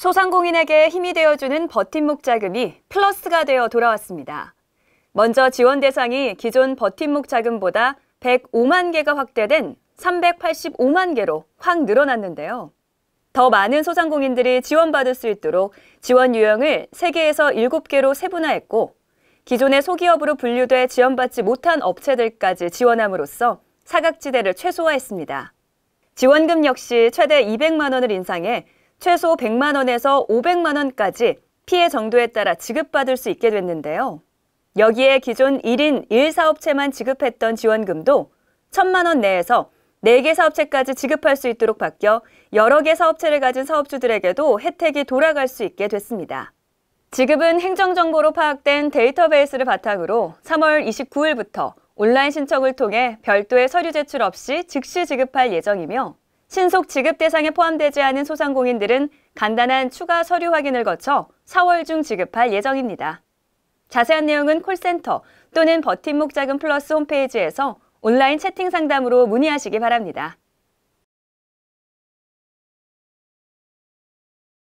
소상공인에게 힘이 되어주는 버팀목 자금이 플러스가 되어 돌아왔습니다. 먼저 지원 대상이 기존 버팀목 자금보다 105만 개가 확대된 385만 개로 확 늘어났는데요. 더 많은 소상공인들이 지원받을 수 있도록 지원 유형을 3개에서 7개로 세분화했고 기존의 소기업으로 분류돼 지원받지 못한 업체들까지 지원함으로써 사각지대를 최소화했습니다. 지원금 역시 최대 200만 원을 인상해 최소 100만 원에서 500만 원까지 피해 정도에 따라 지급받을 수 있게 됐는데요. 여기에 기존 1인 1사업체만 지급했던 지원금도 1 0 0 0만원 내에서 4개 사업체까지 지급할 수 있도록 바뀌어 여러 개 사업체를 가진 사업주들에게도 혜택이 돌아갈 수 있게 됐습니다. 지급은 행정정보로 파악된 데이터베이스를 바탕으로 3월 29일부터 온라인 신청을 통해 별도의 서류 제출 없이 즉시 지급할 예정이며 신속 지급 대상에 포함되지 않은 소상공인들은 간단한 추가 서류 확인을 거쳐 4월 중 지급할 예정입니다. 자세한 내용은 콜센터 또는 버팀목 자금 플러스 홈페이지에서 온라인 채팅 상담으로 문의하시기 바랍니다.